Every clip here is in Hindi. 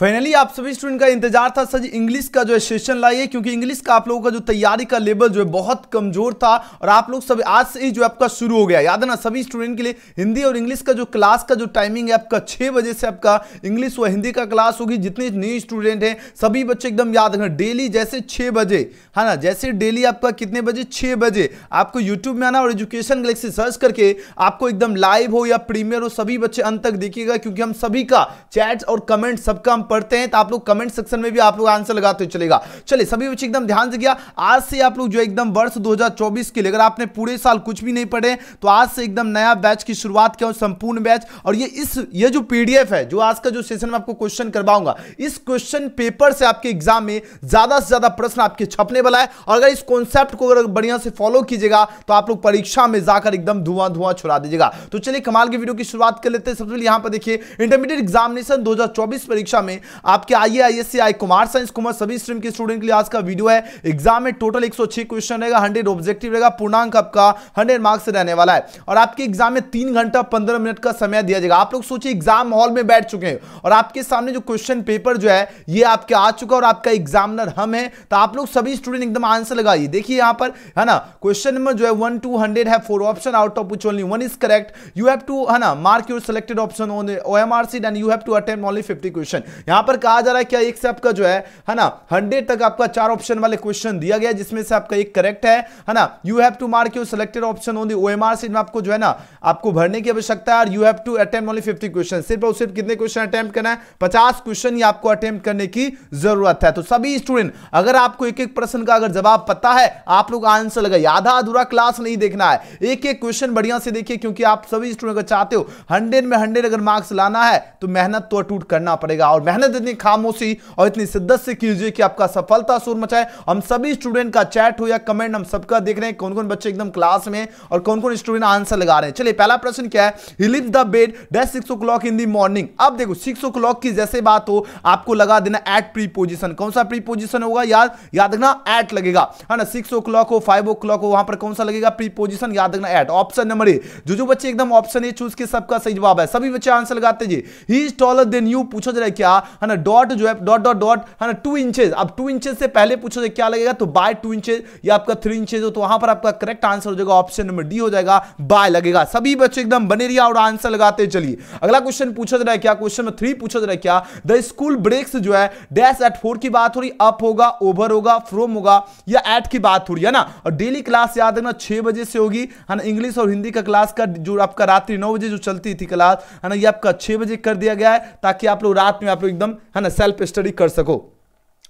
फाइनली आप सभी स्टूडेंट का इंतजार था सर इंग्लिश का जो है सेशन लाइए क्योंकि इंग्लिश का आप लोगों का जो तैयारी का लेवल जो है बहुत कमजोर था और आप लोग सभी आज से ही जो आपका शुरू हो गया याद है ना सभी स्टूडेंट के लिए हिंदी और इंग्लिश का जो क्लास का जो टाइमिंग है आपका छः बजे से आपका इंग्लिश व हिंदी का क्लास होगी जितने न्यू स्टूडेंट हैं सभी बच्चे एकदम याद रखना डेली जैसे छः बजे है ना जैसे डेली आपका कितने बजे छः बजे आपको यूट्यूब में आना और एजुकेशन गलेक्सी सर्च करके आपको एकदम लाइव हो या प्रीमियर हो सभी बच्चे अंत तक देखिएगा क्योंकि हम सभी का चैट्स और कमेंट सबका हम पढ़ते हैं तो आप लोग कमेंट सेक्शन में भी आप लोग आंसर लगाते हुए चलेगा चलिए सभी बच्चे एकदम ध्यान से गया आज से आप लोग जो एकदम वर्ष 2024 के लिए अगर आपने पूरे साल कुछ भी नहीं पढ़े तो आज से एकदम नया बैच की शुरुआत किया संपूर्ण बैच और ये इस ये जो पीडीएफ है जो आज का जो सेशन में आपको क्वेश्चन करवाऊंगा इस क्वेश्चन पेपर से आपके एग्जाम में ज्यादा से ज्यादा प्रश्न आपके छपने वाला है और अगर इस कॉन्सेप्ट को अगर बढ़िया से फॉलो कीजिएगा तो आप लोग परीक्षा में जाकर एकदम धुआं धुआं छुड़ा दीजिएगा तो चलिए कमाल की वीडियो की शुरुआत कर लेते हैं सबसे पहले यहां पर देखिए इंटरमीडिएट एग्जामिनेशन 2024 परीक्षा में हैं आपके आइए I S Kumar science Kumar सभी स्ट्रीम के स्टूडेंट के लिए आज का वीडियो है एग्जाम में टोटल एक क्वेश्चन रहेगा हंड्रेड ऑब्जेक्टिव रहेगा पूर्णांक आपका हंड्रेड मार्क्स रहने वाला है और आपके एग्जाम में तीन घंटा पंद्रह मिनट का समय दिया जाएगा आप लोग सोचिए एग्जाम हॉल में बैठ चुके हैं और आपके सामने जो क्वेश्चन पेपर जो है ये आपके आ चुका और आपका एग्जामिनर हम है तो आप लोग सभी स्टूडेंट एकदम आंसर लगाइए देखिए यहाँ पर है ना क्वेश्चन नंबर जो है वन टू हंड्रेड है four option out of only one is correct you have to है ना mark your selected option O M R C then you have to attempt only fifty question यहां पर कहा जा रहा है क्या एक से आपका जो है है ना हंड्रेड तक आपका चार ऑप्शन वाले क्वेश्चन दिया गया जिसमें से आपका एक करेक्ट है है ना you have to mark you selected option on only OMR sheet में आपको जो है ना आपको भरने की आवश्यकता है और you have to attempt only fifty question सिर्फ और सिर्फ कितने क्वेश्चन अटेम्प्ट करना है पचास क्वेश्चन ही आपको अटेम्प्ट करने की जरूरत है तो सभी स्टूडेंट अगर आपको एक एक प्रश्न का अगर जवाब पता है आप लोग आंसर लगा आधा अधूरा क्लास नहीं देखना है एक एक क्वेश्चन बढ़िया से देखिए क्योंकि आप सभी स्टूडेंट अगर चाहते हो हंड्रेड में हंड्रेड अगर मार्क्स लाना है तो मेहनत तो अटूट करना पड़ेगा और मेहनत मेहनत इतनी खामोशी और इतनी शिद्दत से कीजिए कि आपका सफलता सुर मचाए हम सभी स्टूडेंट का चैट हो या कमेंट हम सबका देख रहे हैं कौन कौन बच्चे एकदम क्लास में और कौन कौन स्टूडेंट आंसर लगा रहे हैं चलिए पहला प्रश्न क्या है bed at six o in the morning अब देखो सिक्स ओ की जैसे बात हो आपको लगा देना एट प्री पोजिशन कौन सा प्री पोजिशन होगा याद याद रखना एट लगेगा है ना सिक्स ओ क्लॉक हो फाइव ओ क्लॉक हो वहां पर कौन सा लगेगा प्री पोजिशन याद रखना एट ऑप्शन नंबर ए जो जो बच्चे एकदम ऑप्शन ए चूज के सबका सही जवाब है सभी बच्चे आंसर लगाते जी he is taller than you पूछा जा रहा है क्या है ना डॉट जो है डॉट डॉट डॉट है ना टू इंचेज अब टू इंचेज से पहले पूछो तो क्या लगेगा तो बाय टू इंचेज या आपका थ्री इंचेज हो तो वहां पर आपका करेक्ट आंसर हो जाएगा ऑप्शन नंबर डी हो जाएगा बाय लगेगा सभी बच्चे एकदम बने रही और आंसर लगाते चलिए अगला क्वेश्चन पूछा जा रहा है क्या क्वेश्चन नंबर थ्री पूछा जा रहा है क्या द स्कूल ब्रेक्स जो है डैश एट फोर की बात हो रही अप होगा ओवर होगा फ्रोम होगा या एट की बात हो रही है ना और डेली क्लास याद रखना छह बजे से होगी है ना इंग्लिश और हिंदी का क्लास का जो आपका रात्रि नौ बजे जो चलती थी क्लास है ना ये आपका छह बजे कर दिया गया है ताकि आप लोग रात में आप लोग एकदम है ना सेल्फ स्टडी कर सको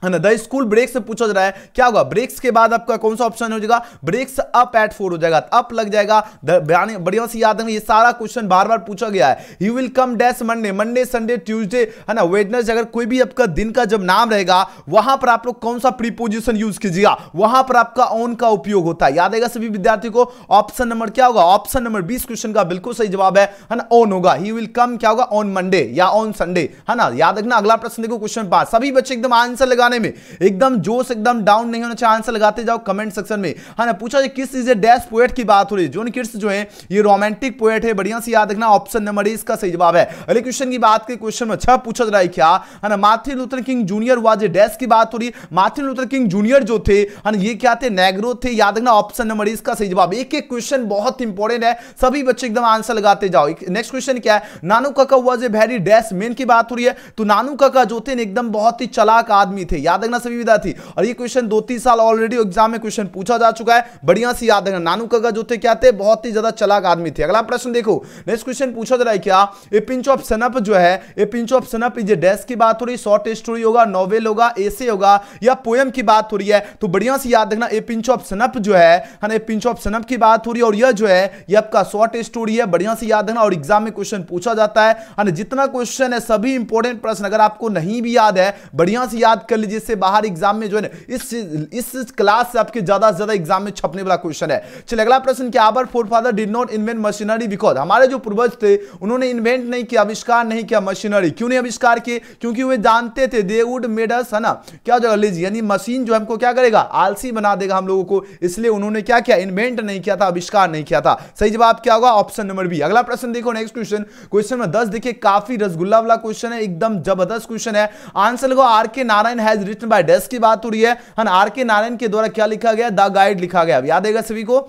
है ना द स्कूल ब्रेक से पूछा जा रहा है क्या होगा ब्रेक्स के बाद आपका कौन सा ऑप्शन हो जाएगा ब्रेक्स अप एट फोर हो जाएगा अप लग जाएगा बढ़िया से याद ये सारा क्वेश्चन बार बार पूछा गया है you will come dash Monday Monday Sunday Tuesday है ना वेडनेस अगर कोई भी आपका दिन का जब नाम रहेगा वहां पर आप लोग कौन सा प्रीपोजिशन यूज कीजिएगा वहां पर आपका ऑन का उपयोग होता है याद आएगा सभी विद्यार्थी को ऑप्शन नंबर क्या होगा ऑप्शन नंबर बीस क्वेश्चन का बिल्कुल सही जवाब है ना ऑन होगा ही विल कम क्या होगा ऑन मंडे या ऑन संडे है ना याद रखना अगला प्रश्न देखो क्वेश्चन पास सभी बच्चे एकदम आंसर लगा लगाने में एकदम जोश एकदम डाउन नहीं होना चाहिए आंसर लगाते जाओ कमेंट सेक्शन में हाँ ना पूछा जाए किस चीज डैश पोएट की बात हो रही है जोन किट्स जो है ये रोमांटिक पोएट है बढ़िया से याद रखना ऑप्शन नंबर इसका सही जवाब है अगले क्वेश्चन की बात करें क्वेश्चन में छह अच्छा पूछा जा रहा है क्या है हाँ ना माथिन लूथर किंग जूनियर हुआ जो डैश की बात हो रही है माथिन लूथर किंग जूनियर जो थे है हाँ ना ये क्या थे नेग्रो थे याद रखना ऑप्शन नंबर इसका सही जवाब एक एक क्वेश्चन बहुत इंपॉर्टेंट है सभी बच्चे एकदम आंसर लगाते जाओ नेक्स्ट क्वेश्चन क्या है Nanu Kaka was a very dash man की बात हो रही है तो नानू काका जो थे एकदम बहुत ही चलाक आदमी थे थे याद रखना सभी विद्यार्थी और ये क्वेश्चन दो तीन साल ऑलरेडी एग्जाम में क्वेश्चन पूछा जा चुका है बढ़िया से याद रखना नानू कगा जो थे क्या थे बहुत ही ज्यादा चलाक आदमी थे अगला प्रश्न देखो नेक्स्ट क्वेश्चन पूछा जा रहा है क्या ए पिंच ऑफ सनप जो है a pinch of snuff is desk की बात हो रही शॉर्ट स्टोरी होगा नॉवेल होगा एसे होगा या पोएम की बात हो रही है तो बढ़िया से याद रखना ए पिंच ऑफ सनप जो है है पिंच ऑफ सनप की बात हो रही है और यह जो है ये आपका शॉर्ट स्टोरी है बढ़िया से याद रखना और एग्जाम में क्वेश्चन पूछा जाता है जितना क्वेश्चन है सभी इंपॉर्टेंट प्रश्न अगर आपको नहीं भी याद है बढ़िया से याद कर लीजिए इससे बाहर एग्जाम में जो है ना इस इस क्लास से आपके ज्यादा से ज्यादा एग्जाम में छपने वाला क्वेश्चन है चलिए अगला प्रश्न क्या our forefather did not invent machinery because हमारे जो पूर्वज थे उन्होंने इन्वेंट नहीं किया आविष्कार नहीं किया मशीनरी क्यों नहीं आविष्कार किए क्योंकि वे जानते थे दे वुड मेड अस है ना क्या जगह लीजिए यानी मशीन जो हमको क्या करेगा आलसी बना देगा हम लोगों को इसलिए उन्होंने क्या किया इन्वेंट नहीं किया था आविष्कार नहीं किया था सही जवाब क्या होगा ऑप्शन नंबर बी अगला प्रश्न देखो नेक्स्ट क्वेश्चन क्वेश्चन नंबर दस देखिए काफी रसगुल्ला वाला क्वेश्चन है एकदम जबरदस्त क्वेश्चन है आंसर होगा आर के नारायण है एज रिटन बाय डेस्क की बात हो रही है आर के नारायण के द्वारा क्या लिखा गया द गाइड लिखा गया याद आएगा सभी को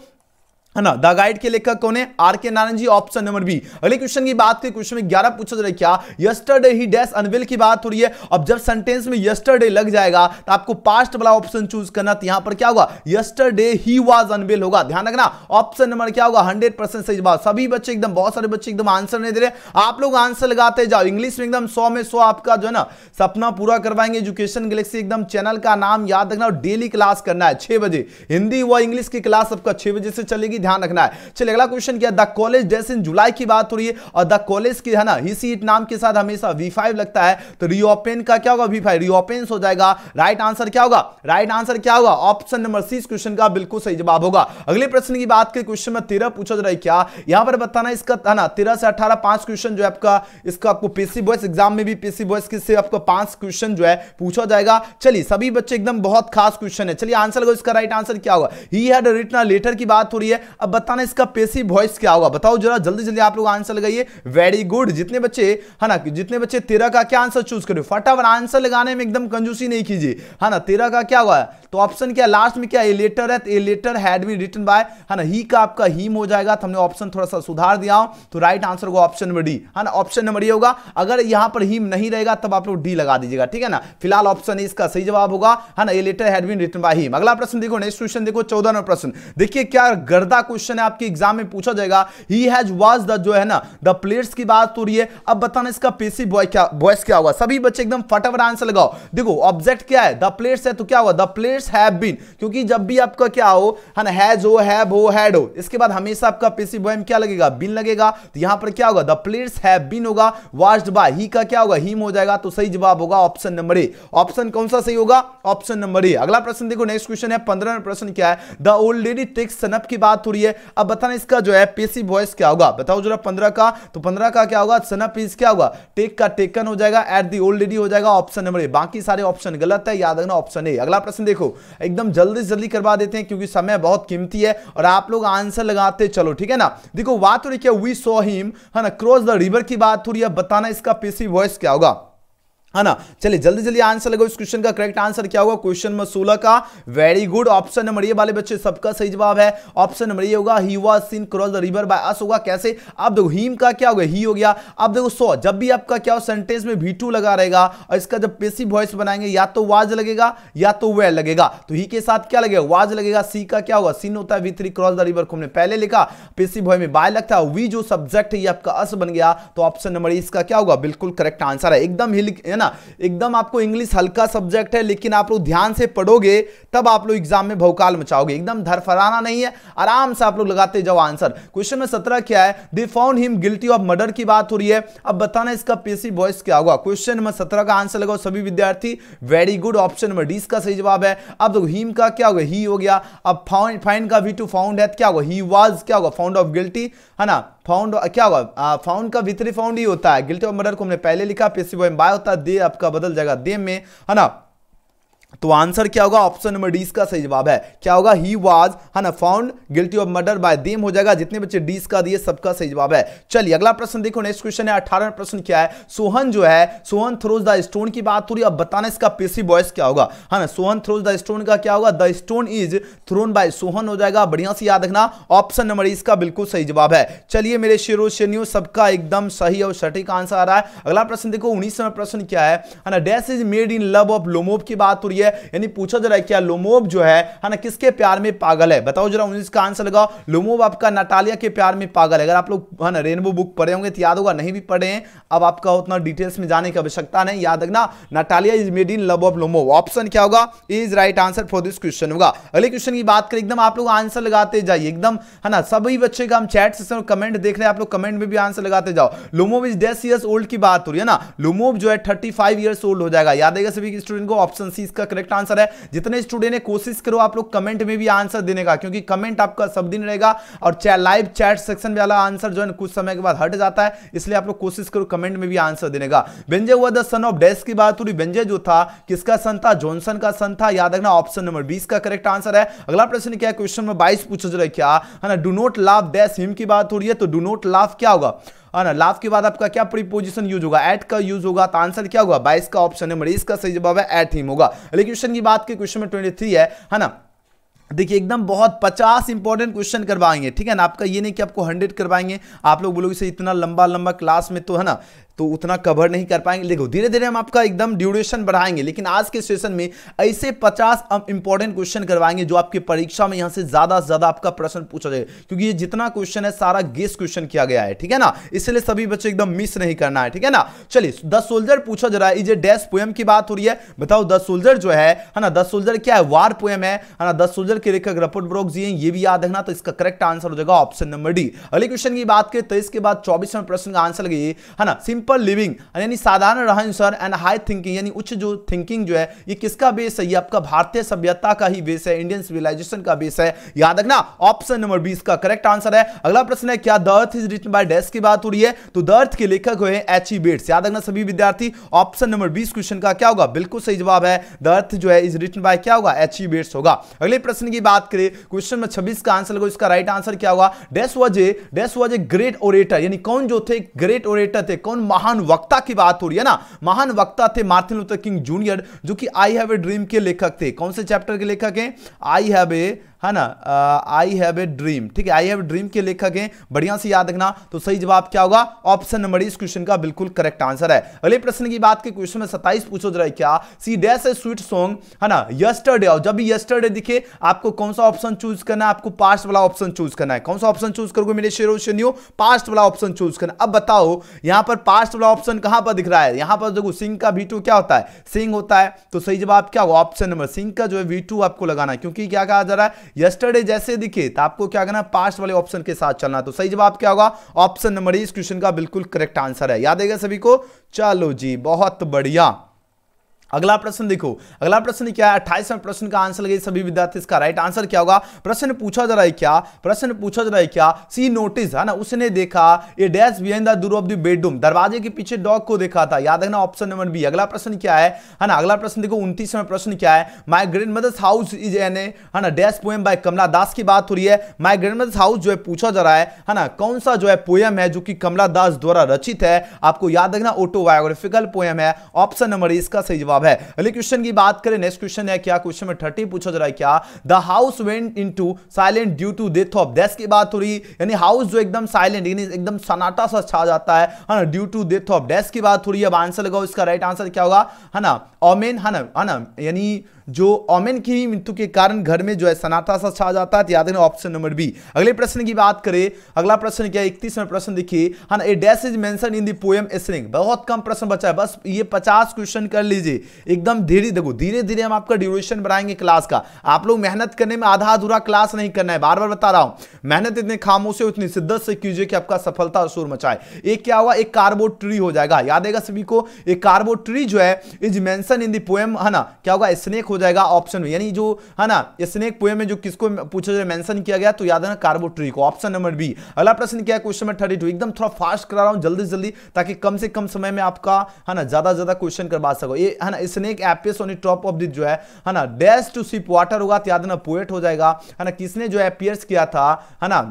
है ना द गाइड के लेखक कौन है R K Narayan ji option number B अगले क्वेश्चन की बात करें क्वेश्चन में ग्यारह पूछा जा रहा क्या यस्टरडे ही डैश अनविल की बात हो रही है अब जब सेंटेंस में यस्टरडे लग जाएगा तो आपको पास्ट वाला ऑप्शन चूज करना तो यहां पर क्या होगा यस्टरडे ही वाज अनविल होगा ध्यान रखना ऑप्शन नंबर क्या होगा हंड्रेड परसेंट सही जवाब सभी बच्चे एकदम बहुत सारे बच्चे एकदम आंसर नहीं दे रहे आप लोग आंसर लगाते जाओ इंग्लिश में एकदम सौ में सौ आपका जो है ना सपना पूरा करवाएंगे एजुकेशन गैलेक्सी एकदम चैनल का नाम याद रखना डेली क्लास करना है छह बजे हिंदी व इंग्लिश की क्लास आपका छह बजे से चलेगी भी ध्यान रखना है चलिए अगला क्वेश्चन किया द कॉलेज डेस इन जुलाई की बात हो रही है और द कॉलेज की है ना ही सीट नाम के साथ हमेशा वी फाइव लगता है तो रिओपेन का क्या होगा वी फाइव रिओपेन हो जाएगा राइट आंसर क्या होगा राइट आंसर क्या होगा ऑप्शन नंबर सी इस क्वेश्चन का बिल्कुल सही जवाब होगा अगले प्रश्न की बात करें क्वेश्चन में तेरह पूछा जा रहा है क्या यहां पर बताना इसका है ना तेरह से अठारह पांच क्वेश्चन जो है आपका इसका आपको पीसी बॉयस एग्जाम में भी पीसी बॉयस के से आपको पांच क्वेश्चन जो है पूछा जाएगा चलिए सभी बच्चे एकदम बहुत खास क्वेश्चन है चलिए आंसर लगाओ इसका राइट आंसर क्या होगा ही हैड रिटन लेटर की बात हो रही है अब बताना इसका पेसी वॉइस क्या होगा बताओ जरा जल्दी जल्दी आप लोग आंसर लगाइए वेरी गुड जितने बच्चे है ना जितने बच्चे तेरह का क्या आंसर चूज करो फटाफट आंसर लगाने में एकदम कंजूसी नहीं कीजिए है ना तेरह का क्या हुआ तो ऑप्शन क्या लास्ट में क्या ए लेटर है a letter had be written by है ना ही का आपका हीम हो जाएगा तो हमने ऑप्शन थोड़ा सा सुधार दिया हो तो राइट आंसर होगा ऑप्शन नंबर डी है ना ऑप्शन नंबर ये होगा अगर यहाँ पर हीम नहीं रहेगा तब आप लोग डी लगा दीजिएगा ठीक है ना फिलहाल ऑप्शन इसका सही जवाब होगा है ना a letter had been written by him अगला प्रश्न देखो नेक्स्ट क्वेश्चन देखो चौदह नंबर प्रश्न देखिए क्या गर्दा अगला क्वेश्चन है आपके एग्जाम में पूछा जाएगा ही हैज वॉज द जो है ना द प्लेयर्स की बात हो रही है अब बताना इसका पेसी बॉय क्या बॉयस क्या हुआ सभी बच्चे एकदम फटाफट आंसर लगाओ देखो ऑब्जेक्ट क्या है द प्लेयर्स है तो क्या हुआ द प्लेयर्स हैव बीन क्योंकि जब भी आपका क्या हो है ना हैज हो हैव हो हैड हो इसके बाद हमेशा आपका पेसी बॉय में क्या लगेगा बीन लगेगा तो यहां पर क्या होगा द प्लेयर्स हैव बीन होगा वॉच्ड बाय ही का क्या होगा हीम हो जाएगा तो सही जवाब होगा ऑप्शन नंबर ए ऑप्शन कौन सा सही होगा ऑप्शन नंबर ए अगला प्रश्न देखो नेक्स्ट क्वेश्चन है पंद्रह प्रश्न क्या है the old lady takes snuff की बात हो रही है अब बताना इसका जो है पीसी वॉइस क्या होगा बताओ जरा पंद्रह का तो पंद्रह का क्या होगा सना पीस क्या होगा टेक का टेकन हो जाएगा एट दी ओल्ड हो जाएगा ऑप्शन नंबर ए बाकी सारे ऑप्शन गलत है याद रखना ऑप्शन ए अगला प्रश्न देखो एकदम जल्दी से जल्दी करवा देते हैं क्योंकि समय बहुत कीमती है और आप लोग आंसर लगाते चलो ठीक है ना देखो बात हो रही है वी सो हिम है ना क्रॉस द रिवर की बात हो रही है बताना इसका पीसी वॉइस क्या होगा है हाँ ना चलिए जल्दी जल्दी आंसर लगाओ इस क्वेश्चन का करेक्ट आंसर क्या होगा क्वेश्चन में सोलह का वेरी गुड ऑप्शन नंबर ये वाले बच्चे सबका सही जवाब है ऑप्शन नंबर ये होगा he was seen cross the river by us होगा कैसे अब देखो हीम का क्या होगा ही हो गया अब देखो सो जब भी आपका क्या हो सेंटेंस में भी टू लगा रहेगा और इसका जब पेसी वॉइस बनाएंगे या तो वाज लगेगा या तो वे लगेगा तो ही के साथ क्या लगेगा वाज लगेगा सी का क्या होगा सीन होता है we three cross the river को हमने पहले लिखा पेसी वॉय में बाय लगता है वी जो सब्जेक्ट है ये आपका अस बन गया तो ऑप्शन नंबर इसका क्या होगा बिल्कुल करेक्ट आंसर है एकदम ही ना एकदम आपको इंग्लिश हल्का सब्जेक्ट है लेकिन आप लोग ध्यान से पढ़ोगे तब आप लोग एग्जाम में भौकाल मचाओगे एकदम धरफराना नहीं है आराम से आप लोग लगाते जाओ आंसर क्वेश्चन में सत्रह क्या है they found him guilty of murder की बात हो रही है अब बताना इसका पेशी बॉयस क्या होगा क्वेश्चन नंबर सत्रह का आंसर लगाओ सभी विद्यार्थी very good option number D इसका सही जवाब है अब देखो हिम का क्या होगा ही हो गया अब फाउंड फाइन का वी टू फाउंड है तो क्या होगा ही वॉज क्या होगा फाउंड ऑफ गिल्टी है ना फाउंड uh, क्या होगा फाउंड का भीतरी फाउंड ही होता है गिल्टी ऑफ मर्डर को हमने पहले लिखा पेसिव बाय होता है दे आपका बदल जाएगा दे में है ना तो आंसर क्या होगा ऑप्शन नंबर डी इसका सही जवाब है क्या होगा ही वाज है ना found guilty of murder by them हो जाएगा जितने बच्चे डी इसका दिए सबका सही जवाब है चलिए अगला प्रश्न देखो नेक्स्ट क्वेश्चन है अठारह प्रश्न क्या है सोहन जो है सोहन थ्रोज द स्टोन की बात हो रही है अब बताना इसका पेशी बॉयस क्या होगा है ना सोहन थ्रोज द स्टोन का क्या होगा the stone is thrown by Sohan हो जाएगा बढ़िया से याद रखना ऑप्शन नंबर e इसका बिल्कुल सही जवाब है चलिए मेरे शेरो शेनियो सबका एकदम सही और सटीक आंसर आ रहा है अगला प्रश्न देखो उन्नीस प्रश्न क्या है ना dash is made in love of Lomov की बात हो रही रही है यानी पूछा जा रहा है क्या लोमोब जो है है ना किसके प्यार में पागल है बताओ जरा उन्नीस का आंसर लगाओ लोमोब आपका नटालिया के प्यार में पागल है अगर आप लोग है ना रेनबो बुक पढ़े होंगे तो याद होगा नहीं भी पढ़े हैं अब आपका उतना डिटेल्स में जाने की आवश्यकता नहीं याद रखना Natalia is made in love of Lomov option क्या होगा is right answer for this question होगा अगले क्वेश्चन की बात करें एकदम आप लोग आंसर लगाते जाइए एकदम है ना सभी बच्चे का हम चैट से कमेंट देख रहे हैं आप लोग कमेंट में भी आंसर लगाते जाओ लोमोब इज डेस ओल्ड की बात हो रही है ना लोमोब जो है थर्टी फाइव ईयर्स ओल्ड हो जाएगा याद आएगा सभी स्टूडेंट को ऑप्शन सी इसका इसका करेक्ट आंसर है जितने स्टूडेंट ने कोशिश करो आप लोग कमेंट में भी आंसर देने का क्योंकि कमेंट आपका सब दिन रहेगा और लाइव चैट सेक्शन वाला आंसर जो है कुछ समय के बाद हट जाता है इसलिए आप लोग कोशिश करो कमेंट में भी आंसर देने का बेंजे हुआ द सन ऑफ डेस्क की बात हुई बेंजे जो था किसका सन था जॉनसन का सन था याद रखना ऑप्शन नंबर बीस का करेक्ट आंसर है अगला प्रश्न क्या है क्वेश्चन नंबर बाईस पूछा जो है क्या है ना do not laugh dash him की बात हो रही है तो डू नॉट लाफ क्या होगा है हाँ ना लाभ के बाद आपका क्या प्रीपोजिशन यूज होगा एट का यूज होगा तो आंसर क्या होगा बाईस का ऑप्शन है मरीज इसका सही जवाब है एट हीम होगा अगले क्वेश्चन की बात की क्वेश्चन में ट्वेंटी थ्री है हाँ ना देखिए एकदम बहुत पचास इंपॉर्टेंट क्वेश्चन करवाएंगे ठीक है ना आपका ये नहीं कि आपको हंड्रेड करवाएंगे आप लोग बोलोगे से इतना लंबा लंबा क्लास में तो है ना तो उतना कवर नहीं कर पाएंगे देखो धीरे धीरे हम आपका एकदम ड्यूरेशन बढ़ाएंगे लेकिन आज के सेशन में ऐसे 50 इंपॉर्टेंट क्वेश्चन करवाएंगे जो आपके परीक्षा में यहां से ज्यादा से ज्यादा आपका प्रश्न पूछा जाएगा क्योंकि ये जितना क्वेश्चन है सारा गेस क्वेश्चन किया गया है ठीक है ना इसलिए सभी बच्चे एकदम मिस नहीं करना है ठीक है ना चलिए द सोल्जर पूछा जा रहा है ये डैश पोएम की बात हो रही है बताओ द सोल्जर जो है ना द सोल्जर क्या है वार पोएम है ना द सोल्जर के लेखक रपोर्ट ब्रोक जी ये भी याद रखना तो इसका करेक्ट आंसर हो जाएगा ऑप्शन नंबर डी अगले क्वेश्चन की बात करें तो इसके बाद चौबीसवें प्रश्न का आंसर लगे है ना सिंपल सिंपल लिविंग यानी साधारण रहन सहन एंड हाई थिंकिंग यानी उच्च जो थिंकिंग जो है ये किसका बेस है ये आपका भारतीय सभ्यता का ही बेस है इंडियन सिविलाइजेशन का बेस है याद रखना ऑप्शन नंबर बीस का करेक्ट आंसर है अगला प्रश्न है क्या the earth is written by desk की बात हो रही है तो द अर्थ के लेखक हुए एच ई बेट्स याद रखना सभी विद्यार्थी ऑप्शन नंबर बीस क्वेश्चन का क्या होगा बिल्कुल सही जवाब है द अर्थ जो है इज रिटन बाय क्या होगा एच ई बेट्स होगा अगले प्रश्न की बात करें क्वेश्चन नंबर छब्बीस का आंसर होगा इसका राइट आंसर क्या होगा डेस वॉज ए डेस वॉज ए ग्रेट ओरेटर यानी कौन जो थे ग्रेट ओरेटर थे कौन महान वक्ता की बात हो रही है ना महान वक्ता थे मार्टिन लूथर किंग जूनियर जो कि आई हैव ए ड्रीम के लेखक थे कौन से चैप्टर के लेखक हैं आई हैव ए है ना आई हैव ए ड्रीम ठीक है आई हैव ड्रीम के लेखक हैं बढ़िया से याद रखना तो सही जवाब क्या होगा ऑप्शन नंबर इस क्वेश्चन का बिल्कुल करेक्ट आंसर है अगले प्रश्न की बात की क्वेश्चन में सत्ताईस पूछो जरा क्या C dash a sweet song है ना यस्टरडे और जब यस्टरडे दिखे आपको कौन सा ऑप्शन चूज करना है आपको पास्ट वाला ऑप्शन चूज करना है कौन सा ऑप्शन चूज करोगे मेरे शेर शनियो पास्ट वाला ऑप्शन चूज करना अब बताओ यहां पर पास्ट वाला ऑप्शन कहां पर दिख रहा है यहां पर देखो सिंह का वीटू क्या होता है सिंह होता है तो सही जवाब क्या होगा ऑप्शन नंबर सिंह का जो है वीटू आपको लगाना है क्योंकि क्या कहा जा रहा है यस्टरडे जैसे दिखे तो आपको क्या करना पास्ट वाले ऑप्शन के साथ चलना तो सही जवाब क्या होगा ऑप्शन नंबर इस क्वेश्चन का बिल्कुल करेक्ट आंसर है याद है सभी को चलो जी बहुत बढ़िया अगला प्रश्न देखो अगला प्रश्न क्या है अट्ठाईसवें प्रश्न का आंसर लगे सभी विद्यार्थी इसका राइट आंसर क्या होगा प्रश्न पूछा जा रहा है क्या प्रश्न पूछा जा रहा है क्या सी नोटिस है ना उसने देखा ये dash behind the door of the bedroom दरवाजे के पीछे डॉग को देखा था याद रखना ऑप्शन नंबर बी अगला प्रश्न क्या है ना अगला प्रश्न देखो उन्तीसवें प्रश्न क्या है my grandmother's house is an a है ना dash poem by Kamala Das की बात हो रही है माई ग्रैंड मदर्स हाउस जो है पूछा जा रहा है है ना कौन सा जो है पोएम है जो कि कमला दास द्वारा रचित है आपको याद रखना ऑटोबायोग्राफिकल पोएम है ऑप्शन नंबर इसका सही जवाब जवाब है अगले क्वेश्चन की बात करें नेक्स्ट क्वेश्चन है क्या क्वेश्चन में थर्टी पूछा जा रहा है क्या the house went into silent due to death of death की बात हो रही यानी हाउस जो एकदम साइलेंट यानी एकदम सनाटा सा छा जाता है ना due to death of desk की बात हो रही है अब आंसर लगाओ इसका राइट आंसर क्या होगा है ना ओमेन है ना है ना यानी जो ओमेन की मृत्यु के कारण घर में जो है सनाता सा छा जाता है तो याद रखना ऑप्शन नंबर बी अगले प्रश्न की बात करें अगला प्रश्न क्या है इकतीसवें प्रश्न देखिए है ना a dash is mention in the poem एसरिंग बहुत कम प्रश्न बचा है बस ये पचास क्वेश्चन कर लीजिए एकदम धीरे देखो धीरे धीरे हम आपका ड्यूरेशन बढ़ाएंगे क्लास का आप लोग मेहनत करने में आधा अधूरा क्लास नहीं करना है बार बार बता रहा हूं मेहनत इतने खामोश है उतनी शिद्दत से कीजिए कि आपका सफलता शोर मचाए एक क्या हुआ एक कार्बो ट्री हो जाएगा याद आएगा सभी को एक कार्बो ट्री जो है इज मैंसन इन दोएम है ना क्या होगा स्नेक हो जाएगा ऑप्शन में यानी जो है ना स्नेक पोएम में जो किसको पूछा जाए मैंशन किया गया तो याद है ना कार्बो ट्री को ऑप्शन नंबर बी अगला प्रश्न क्या है क्वेश्चन नंबर थर्टी टू एकदम थोड़ा फास्ट करा रहा हूँ जल्दी जल्दी ताकि कम से कम समय में आपका है ना ज्यादा ज्यादा क्वेश्चन करवा सको ये है ना snake appears on top of this जो है है ना डैश टू सिप वाटर होगा तो याद ना पोएट हो जाएगा है ना किसने जो है अपियर्स किया था है ना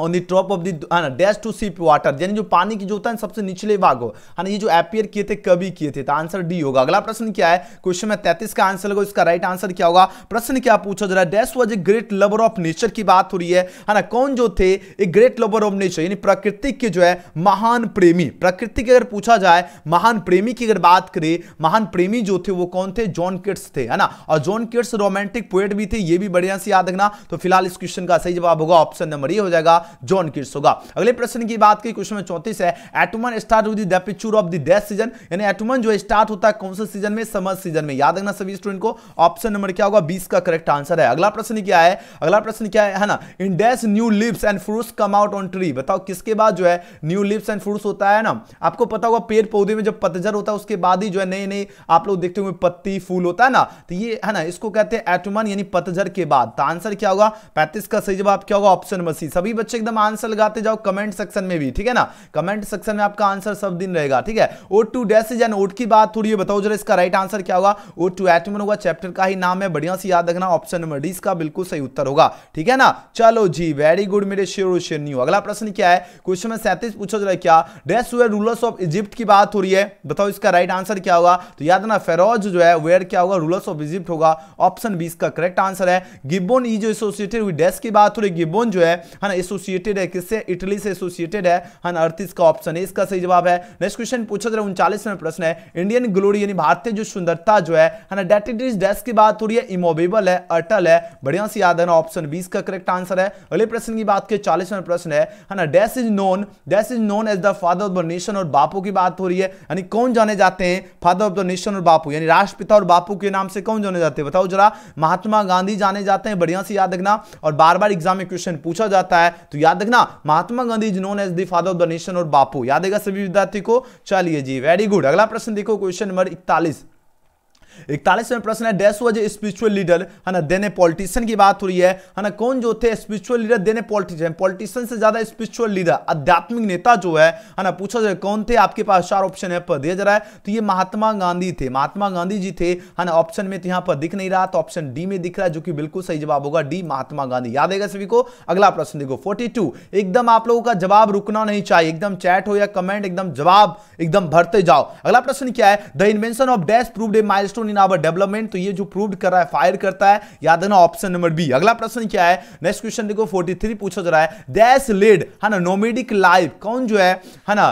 on the top of the है ना डैश टू सीप वाटर यानी जो पानी की जो होता है सबसे निचले भाग हो है हाँ ना ये जो एपियर किए थे कभी किए थे तो आंसर डी होगा अगला प्रश्न क्या है क्वेश्चन में तैतीस का आंसर होगा इसका राइट आंसर क्या होगा प्रश्न क्या पूछा जरा dash was a great lover of nature की बात हो रही है है हाँ ना कौन जो थे a great lover of nature यानी प्रकृति के जो है महान प्रेमी प्रकृति की अगर पूछा जाए महान प्रेमी की अगर बात करें महान प्रेमी जो थे वो कौन थे जॉन किट्स थे है ना और जॉन किट्स रोमांटिक पोएट भी थे ये भी बढ़िया से याद रखना तो फिलहाल इस क्वेश्चन का सही जवाब होगा ऑप्शन नंबर ए हो जाएगा जॉन किट्स होगा अगले प्रश्न की बात की क्वेश्चन चौतीस है autumn start with picture of the death season यानी एटमन जो स्टार्ट होता है कौन से सीजन में समर सीजन में याद रखना सभी स्टूडेंट को ऑप्शन नंबर क्या होगा बीस का करेक्ट आंसर है अगला प्रश्न क्या है अगला प्रश्न क्या है, ना in dash new leaves and fruits come out on tree बताओ किसके बाद जो है न्यू लिप्स एंड फ्रूट्स होता है ना आपको पता होगा पेड़ पौधे में जब पतझर होता है उसके बाद ही जो है नए नए आप लोग देखते हुए पत्ती फूल होता है ना तो ये है ना इसको कहते हैं एटमन यानी पतझर के बाद तो आंसर क्या होगा पैंतीस का सही जवाब क्या होगा ऑप्शन नंबर सी सभी बच्चे एकदम आंसर लगाते जाओ कमेंट सेक्शन में भी ठीक है ना कमेंट सेक्शन में आपका आंसर सब दिन रहेगा ठीक है ode to dash is an ode की बात थोड़ी है बताओ जरा इसका राइट आंसर क्या होगा ओ टू एटमन होगा चैप्टर का ही नाम है बढ़िया से याद रखना ऑप्शन नंबर डी इसका बिल्कुल सही उत्तर होगा ठीक है ना चलो जी वेरी गुड मेरे शेर न्यू अगला प्रश्न क्या है क्वेश्चन में सैंतीस पूछा जरा क्या डैश हुए रूलर्स ऑफ इजिप्ट की बात हो रही है बताओ इसका राइट आंसर क्या होगा तो याद ना फेरोज जो है वेयर क्या होगा रूलर्स ऑफ इजिप्ट होगा ऑप्शन बी इसका करेक्ट आंसर है gibbon is associated with dash की बात हो रही गिबोन जो है ना एसोसिएट एसोसिएटेड है किससे इटली से एसोसिएटेड है अड़तीस हाँ, का ऑप्शन है इसका सही जवाब है नेक्स्ट क्वेश्चन पूछा जरा उनचालीस में प्रश्न है इंडियन ग्लोरी यानी भारतीय जो सुंदरता जो है डेट इट इज डेस्क की बात हो रही है इमोवेबल है अटल है बढ़िया से याद है ना ऑप्शन बीस का करेक्ट आंसर है अगले प्रश्न की बात करें चालीस में प्रश्न है हाँ ना dash is known dash is known as the father of the nation और बापू की बात हो रही है यानी कौन जाने जाते हैं फादर ऑफ द नेशन और बापू यानी राष्ट्रपिता और बापू के नाम से कौन जाने जाते हैं बताओ जरा महात्मा गांधी जाने जाते हैं बढ़िया से याद रखना और बार बार एग्जाम में क्वेश्चन पूछा जाता है तो याद रखना Mahatma Gandhi is known as the father of the nation और बापू याद है सभी विद्यार्थी को चलिए जी वेरी गुड अगला प्रश्न देखो क्वेश्चन नंबर इकतालीस इकतालीसवें प्रश्न है डैश वॉज स्पिरिचुअल लीडर है ना देने पॉलिटिशियन की बात हो रही है है ना कौन जो थे spiritual leader than politician politician से ज्यादा स्पिरिचुअल लीडर आध्यात्मिक नेता जो है है ना पूछा जाए कौन थे आपके पास चार ऑप्शन है पर दिया जा रहा है तो ये महात्मा गांधी थे महात्मा गांधी जी थे है ना ऑप्शन में तो यहाँ पर दिख नहीं रहा तो ऑप्शन डी में दिख रहा है जो कि बिल्कुल सही जवाब होगा डी महात्मा गांधी याद आएगा सभी को अगला प्रश्न देखो फोर्टी एकदम आप लोगों का जवाब रुकना नहीं चाहिए एकदम चैट हो या कमेंट एकदम जवाब एकदम भरते जाओ अगला प्रश्न क्या है the invention of dash proved the mile in our development तो ये जो प्रूव कर रहा है फायर करता है याद है ना ऑप्शन नंबर बी अगला प्रश्न क्या है नेक्स्ट क्वेश्चन देखो 43 पूछा जा रहा है दैस लेड है ना नोमेडिक लाइफ कौन जो है है ना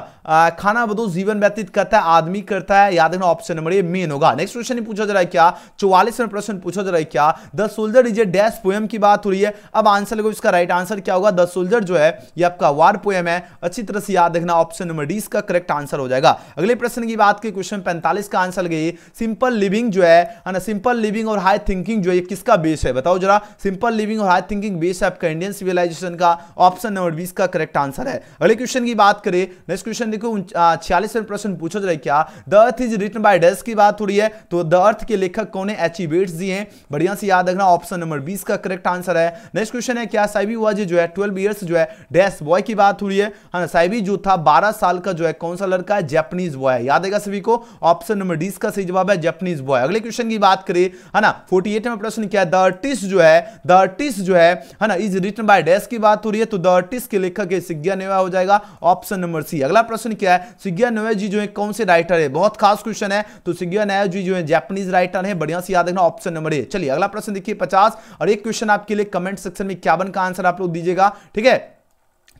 खाना बदो जीवन व्यतीत करता है आदमी करता है याद है ना ऑप्शन नंबर ए मेन होगा नेक्स्ट क्वेश्चन पूछा जा रहा है क्या चौवालीस नंबर प्रश्न पूछा जा रहा है क्या the soldier is a dash poem की बात हो रही है अब आंसर देखो इसका राइट आंसर क्या होगा द सोल्जर जो है ये आपका वार पोएम है अच्छी तरह से याद रखना ऑप्शन नंबर डी इसका करेक्ट आंसर हो जाएगा अगले प्रश्न की बात की क्वेश्चन पैंतालीस का आंसर लगे सिंपल लिविंग लिविंग जो है ना सिंपल लिविंग और हाई थिंकिंग जो है ये किसका बेस है बताओ जरा सिंपल लिविंग और हाई थिंकिंग बेस है आपका इंडियन सिविलाइजेशन का ऑप्शन नंबर बीस का करेक्ट आंसर है अगले क्वेश्चन की बात करें नेक्स्ट क्वेश्चन देखो छियालीसवें प्रश्न पूछा जरा क्या the earth is written by desk की बात थोड़ी है तो द अर्थ के लेखक कौन है एच बेट्स e जी हैं बढ़िया से याद रखना ऑप्शन नंबर बीस का करेक्ट आंसर है नेक्स्ट क्वेश्चन है क्या साइबी हुआ जो है ट्वेल्व ईयर्स जो है डेस्क बॉय की बात हुई है ना साइबी जो था बारह साल का जो है कौन सा लड़का है जैपनीज बॉय याद आएगा सभी को ऑप्शन नंबर डी का सही जवाब है जैपनीज बॉय अगले क्वेश्चन की बात करें है ना फोर्टी एट में प्रश्न क्या है द आर्टिस्ट जो है द आर्टिस्ट जो है है ना इज रिटन बाय डैश की बात हो रही है तो द आर्टिस्ट के लेखक है सिज्ञा नेवा हो जाएगा ऑप्शन नंबर सी अगला प्रश्न क्या है सिज्ञा नेवा जी जो है कौन से राइटर है बहुत खास क्वेश्चन है तो सिज्ञा नेवा जी जो है जैपनीज राइटर है बढ़िया से याद रखना ऑप्शन नंबर ए चलिए अगला प्रश्न देखिए पचास और एक क्वेश्चन आपके लिए कमेंट सेक्शन में क्या बन का आंसर आप लोग दीजिएगा ठीक है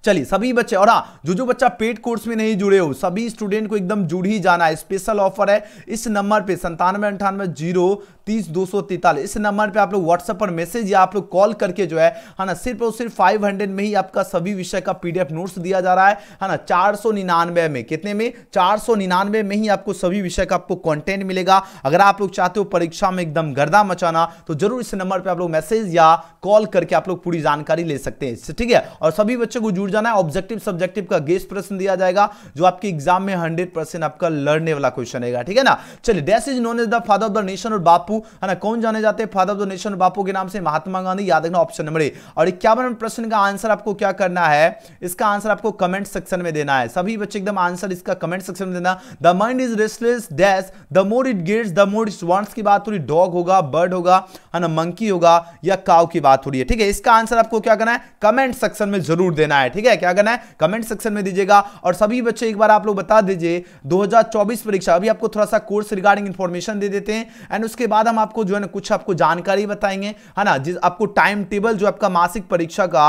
चलिए सभी बच्चे और हाँ जो जो बच्चा पेड कोर्स में नहीं जुड़े हो सभी स्टूडेंट को एकदम जुड़ ही जाना है स्पेशल ऑफर है इस नंबर पे संतानवे अंठानवे जीरो तीस दो सौ तैतालीस इस नंबर पे आप लोग व्हाट्सएप पर मैसेज या आप लोग कॉल करके जो है है ना सिर्फ और सिर्फ फाइव हंड्रेड में ही आपका सभी विषय का पीडीएफ नोट्स दिया जा रहा है है ना चार सौ निन्यानवे में कितने में चार सौ निन्यानवे में ही आपको सभी विषय का आपको कॉन्टेंट मिलेगा अगर आप लोग चाहते हो परीक्षा में एकदम गर्दा मचाना तो जरूर इस नंबर पर आप लोग मैसेज या कॉल करके आप लोग पूरी जानकारी ले सकते हैं ठीक है और सभी बच्चों को जुड़ जाना है ऑब्जेक्टिव सब्जेक्टिव का गेस्ट प्रश्न दिया जाएगा जो आपके एग्जाम में हंड्रेड आपका लड़ने वाला क्वेश्चन है ठीक है ना चलिए dash is known as the father of the nation और बापू बापू है ना कौन जाने जाते हैं father of the nation Bapu के नाम से महात्मा गांधी याद रखना ऑप्शन नंबर ए और इक्यावन प्रश्न का आंसर आपको क्या करना है इसका आंसर आपको कमेंट सेक्शन में देना है सभी बच्चे एकदम आंसर इसका कमेंट सेक्शन में देना the mind is restless dash the more it gets the more it wants की बात थोड़ी डॉग होगा बर्ड होगा है ना मंकी होगा या काउ की बात थोड़ी है ठीक है इसका आंसर आपको क्या करना है कमेंट सेक्शन में जरूर देना है ठीक है क्या करना है कमेंट सेक्शन में दीजिएगा और सभी बच्चे एक बार आप लोग बता दीजिए 2024 परीक्षा अभी आपको थोड़ा सा कोर्स रिगार्डिंग इंफॉर्मेशन दे देते हैं एंड उसके बाद बाद हम आपको जो है ना कुछ आपको जानकारी बताएंगे है ना जिस आपको टाइम टेबल जो आपका मासिक परीक्षा का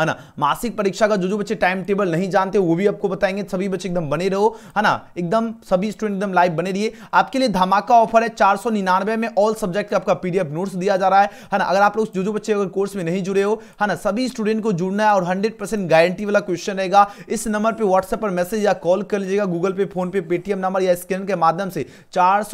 है ना मासिक परीक्षा का जो जो बच्चे टाइम टेबल नहीं जानते वो भी आपको बताएंगे सभी बच्चे एकदम बने रहो है ना एकदम सभी स्टूडेंट एकदम लाइव बने रहिए आपके लिए धमाका ऑफर है चार सौ निन्यानवे में ऑल सब्जेक्ट का आपका पीडीएफ नोट्स दिया जा रहा है है ना अगर आप लोग जो जो बच्चे अगर कोर्स में नहीं जुड़े हो है ना सभी स्टूडेंट को जुड़ना है और हंड्रेड गारंटी वाला क्वेश्चन रहेगा इस नंबर पर व्हाट्सएप पर मैसेज या कॉल कर लीजिएगा गूगल पे फोन पे पेटीएम नंबर या स्कैन के माध्यम से चार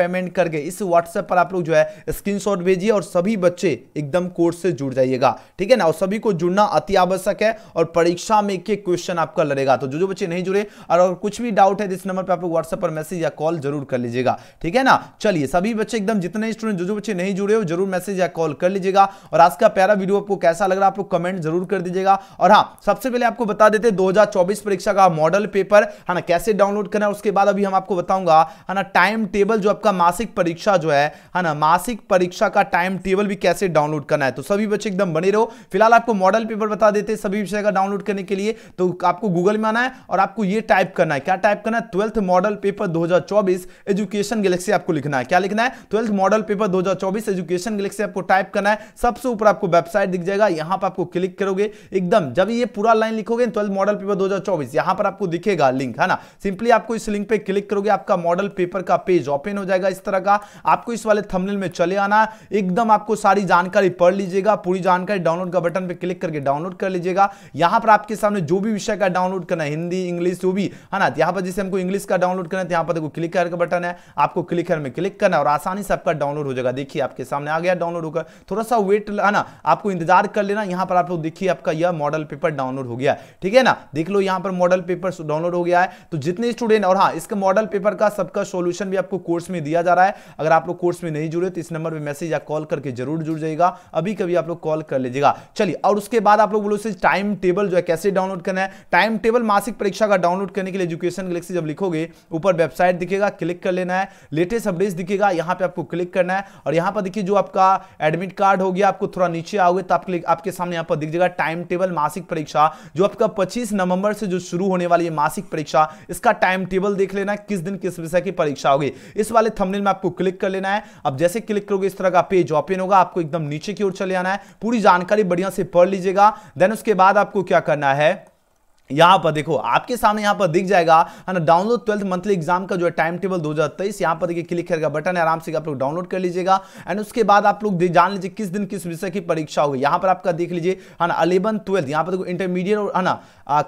पेमेंट करके इस व्हाट्सएप पर आप लोग जो है शॉट भेजिए और सभी बच्चे एकदम कोर्स से जुड़ जाइएगा ठीक है ना और सभी को जुड़ना अति आवश्यक है और परीक्षा में एक क्वेश्चन आपका लड़ेगा तो जो जो बच्चे नहीं जुड़े और अगर कुछ भी डाउट है इस नंबर पर आप लोग व्हाट्सएप पर मैसेज या कॉल जरूर कर लीजिएगा ठीक है ना चलिए सभी बच्चे एकदम जितने स्टूडेंट जो जो बच्चे नहीं जुड़े हो जरूर मैसेज या कॉल कर लीजिएगा और आज का प्यारा वीडियो आपको कैसा लग रहा है आप लोग कमेंट जरूर कर दीजिएगा और हाँ सबसे पहले आपको बता देते दो परीक्षा का मॉडल पेपर है ना कैसे डाउनलोड करना है उसके बाद अभी हम आपको बताऊंगा है ना टाइम टेबल जो आपका मासिक परीक्षा जो है ना मासिक परीक्षा का टाइम टेबल भी कैसे डाउनलोड करना है तो सभी बच्चे एकदम बने रहो फिलहाल आपको मॉडल पेपर बता देते हैं सभी विषय का डाउनलोड करने के लिए तो आपको गूगल में आना है और आपको ये टाइप करना है क्या टाइप करना है twelfth model paper 2024 education galaxy आपको लिखना है क्या लिखना है twelfth model paper 2024 education galaxy आपको टाइप करना है सबसे ऊपर आपको वेबसाइट दिख जाएगा यहां पर आपको क्लिक करोगे एकदम जब ये पूरा लाइन लिखोगे ट्वेल्थ मॉडल पेपर दो यहां पर आपको दिखेगा लिंक है ना सिंपली आपको इस लिंक पर क्लिक करोगे आपका मॉडल पेपर का पेज ओपन हो जाएगा इस तरह का आपको इस वाले थंबनेल में चले आना एकदम आपको सारी जानकारी पढ़ लीजिएगा पूरी जानकारी डाउनलोड का बटन पे क्लिक करके डाउनलोड कर लीजिएगा यहां पर आपके सामने जो भी विषय का डाउनलोड करना है हिंदी इंग्लिश जो भी है ना तो यहां पर जैसे हमको इंग्लिश का डाउनलोड करना है तो यहां पर देखो क्लिक करके बटन है आपको क्लिक कर में क्लिक करना है और आसानी से आपका डाउनलोड हो जाएगा देखिए आपके सामने आ गया डाउनलोड होकर थोड़ा सा वेट है ना आपको इंतजार कर लेना यहां पर आप लोग देखिए आपका यह मॉडल पेपर डाउनलोड हो गया ठीक है ना देख लो यहां पर मॉडल पेपर डाउनलोड हो गया है तो जितने स्टूडेंट और हाँ इसके मॉडल पेपर का सबका सोल्यूशन भी आपको कोर्स में दिया जा रहा है अगर आप लोग कोर्स में नहीं जुड़े तो इस नंबर पर मैसेज या कॉल करके जरूर जुड़ जाएगा अभी कभी आप लोग कॉल कर लीजिएगा चलिए और उसके बाद बाद आप लोग बोलो टाइम टेबल जो है कैसे डाउनलोड करना है टाइम टेबल मासिक परीक्षा का डाउनलोड करने के लिए एजुकेशन गलेक्सी जब लिखोगे ऊपर वेबसाइट दिखेगा क्लिक कर लेना है लेटेस्ट अपडेट दिखेगा यहाँ पे आपको क्लिक करना है और यहाँ पर देखिए जो आपका एडमिट कार्ड हो गया आपको थोड़ा नीचे आओगे तो आपके आपके सामने यहाँ पर दिख जाएगा टाइम टेबल मासिक परीक्षा जो आपका पच्चीस नवंबर से जो शुरू होने वाली है मासिक परीक्षा इसका टाइम टेबल देख लेना है किस दिन किस विषय की परीक्षा होगी इस वाले थंबनेल में आपको क्लिक कर लेना है अब जैसे क्लिक करोगे इस तरह का पेज ओपन होगा आपको एकदम नीचे की ओर चले आना है पूरी जानकारी बढ़िया से पढ़ लीजिएगा जाएगा देन उसके बाद आपको क्या करना है यहां पर देखो आपके सामने यहां पर दिख जाएगा है ना डाउनलोड ट्वेल्थ मंथली एग्जाम का जो है टाइम टेबल दो हजार तेईस यहां पर देखिए क्लिक करेगा बटन है आराम से आप लोग डाउनलोड कर लीजिएगा एंड उसके बाद आप लोग जान लीजिए किस दिन किस विषय की परीक्षा होगी यहां पर आपका देख लीजिए है ना अलेवन ट्वेल्थ यहां पर देखो इंटरमीडिएट और है ना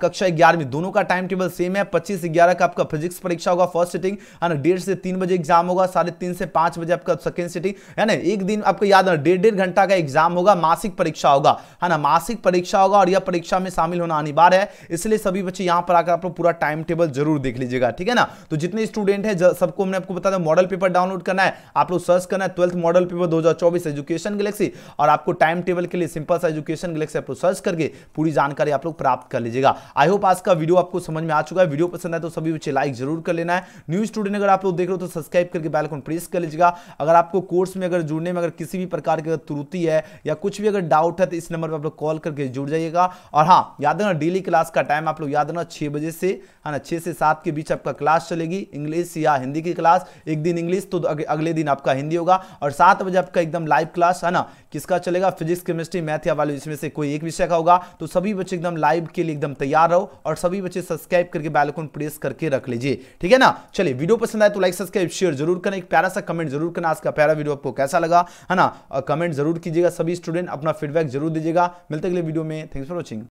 कक्षा ग्यारहवीं दोनों का टाइम टेबल सेम है पच्चीस ग्यारह का आपका फिजिक्स परीक्षा होगा फर्स्ट सिटिंग है ना डेढ़ से तीन बजे एग्जाम होगा साढ़े तीन से पांच बजे आपका सेकेंड सिटिंग है ना एक दिन आपको याद है डेढ़ डेढ़ घंटा का एग्जाम होगा मासिक परीक्षा होगा है ना मासिक परीक्षा होगा और यह परीक्षा में शामिल होना अनिवार्य है इसलिए सभी बच्चे यहाँ पर आकर आप लोग पूरा टाइम टेबल जरूर देख लीजिएगा ठीक है ना तो जितने स्टूडेंट है सबको हमने आपको बता दें मॉडल पेपर डाउनलोड करना है आप लोग सर्च करना है ट्वेल्थ मॉडल पेपर दो एजुकेशन गैलेक्सी और आपको टाइम टेबल के लिए सिंपल सा एजुकेशन गैलेक्सी आप लोग सर्च करके पूरी जानकारी आप लोग प्राप्त कर लीजिएगा होगा आई होप आज का वीडियो आपको समझ में आ चुका है वीडियो पसंद है तो सभी बच्चे लाइक जरूर कर लेना है न्यूज स्टूडेंट अगर आप लोग देख रहे हो तो सब्सक्राइब करके बेलकॉन प्रेस कर लीजिएगा अगर आपको कोर्स में अगर जुड़ने में अगर किसी भी प्रकार की त्रुति है या कुछ भी अगर डाउट है तो इस नंबर पर आप लोग कॉल करके जुड़ जाइएगा और हाँ याद रखना डेली क्लास का टाइम आप लोग याद रखना छह बजे से है ना छह से सात के बीच आपका क्लास चलेगी इंग्लिश या हिंदी की क्लास एक दिन इंग्लिश तो अगले दिन आपका हिंदी होगा और सात बजे आपका एकदम लाइव क्लास है ना किसका चलेगा फिजिक्स केमिस्ट्री मैथ या वाले इसमें से कोई एक विषय का होगा तो सभी बच्चे एकदम लाइव के लिए एकदम तैयार रहो और सभी बच्चे सब्सक्राइब करके बैलकोन प्रेस करके रख लीजिए ठीक है ना चलिए वीडियो पसंद आए तो लाइक सब्सक्राइब शेयर जरूर करें एक प्यारा सा कमेंट जरूर करना आज का प्यारा वीडियो आपको कैसा लगा है ना कमेंट जरूर कीजिएगा सभी स्टूडेंट अपना फीडबैक जरूर दीजिएगा मिलते अगले वीडियो में थैंक्स फॉर वॉचिंग